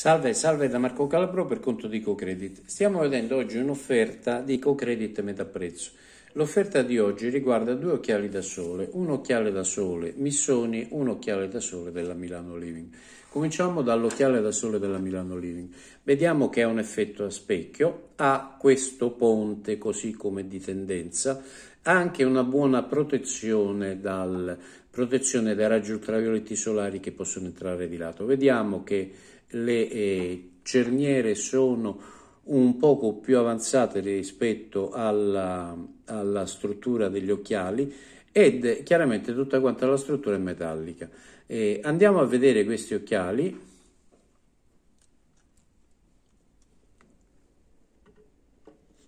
Salve, salve da Marco Calabro per conto di CoCredit. Stiamo vedendo oggi un'offerta di CoCredit metà prezzo. L'offerta di oggi riguarda due occhiali da sole, un occhiale da sole Missoni, un occhiale da sole della Milano Living. Cominciamo dall'occhiale da sole della Milano Living. Vediamo che ha un effetto a specchio, ha questo ponte così come di tendenza, ha anche una buona protezione, dal, protezione dai raggi ultravioletti solari che possono entrare di lato. Vediamo che le eh, cerniere sono un poco più avanzate rispetto alla, alla struttura degli occhiali ed chiaramente tutta quanta la struttura è metallica. Eh, andiamo a vedere questi occhiali.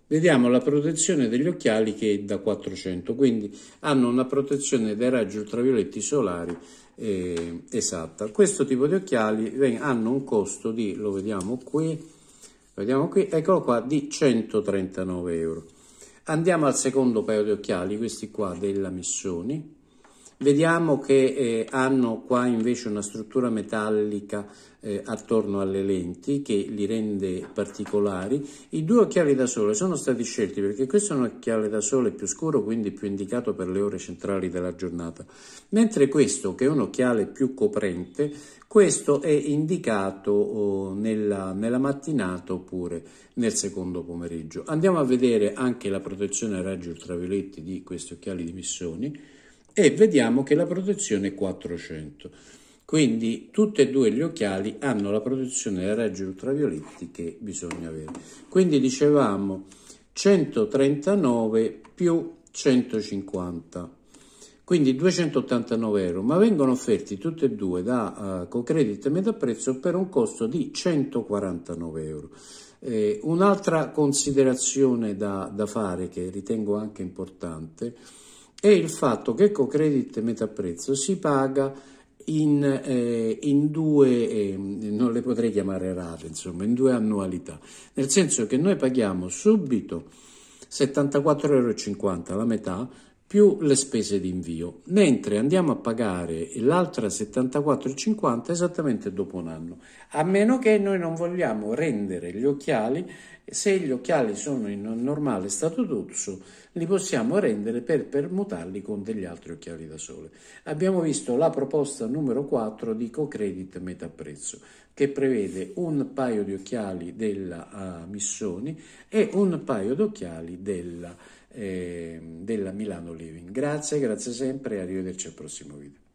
Vediamo la protezione degli occhiali che è da 400, quindi hanno una protezione dai raggi ultravioletti solari eh, esatta. Questo tipo di occhiali hanno un costo di, lo vediamo qui, vediamo qui, eccolo qua, di 139 euro. Andiamo al secondo paio di occhiali, questi qua della Missoni, Vediamo che eh, hanno qua invece una struttura metallica eh, attorno alle lenti che li rende particolari. I due occhiali da sole sono stati scelti perché questo è un occhiale da sole più scuro, quindi più indicato per le ore centrali della giornata, mentre questo che è un occhiale più coprente, questo è indicato oh, nella, nella mattinata oppure nel secondo pomeriggio. Andiamo a vedere anche la protezione ai raggi ultravioletti di questi occhiali di missioni e vediamo che la protezione è 400. Quindi tutti e due gli occhiali hanno la protezione dai raggi ultravioletti che bisogna avere. Quindi dicevamo 139 più 150 quindi 289 euro, ma vengono offerti tutti e due da uh, Cocredit e Prezzo per un costo di 149 euro. Eh, Un'altra considerazione da, da, fare, che ritengo anche importante, è il fatto che EcoCredit Metaprezzo si paga in, eh, in due, eh, non le potrei chiamare rate, insomma, in due annualità, nel senso che noi paghiamo subito 74,50 euro, la metà, più le spese di invio, mentre andiamo a pagare l'altra 74,50 esattamente dopo un anno, a meno che noi non vogliamo rendere gli occhiali, se gli occhiali sono in normale stato d'uso, li possiamo rendere per permutarli con degli altri occhiali da sole. Abbiamo visto la proposta numero 4 di CoCredit metà prezzo, che prevede un paio di occhiali della uh, Missoni e un paio di occhiali della... Eh, della Milano Living. Grazie, grazie sempre e arrivederci al prossimo video.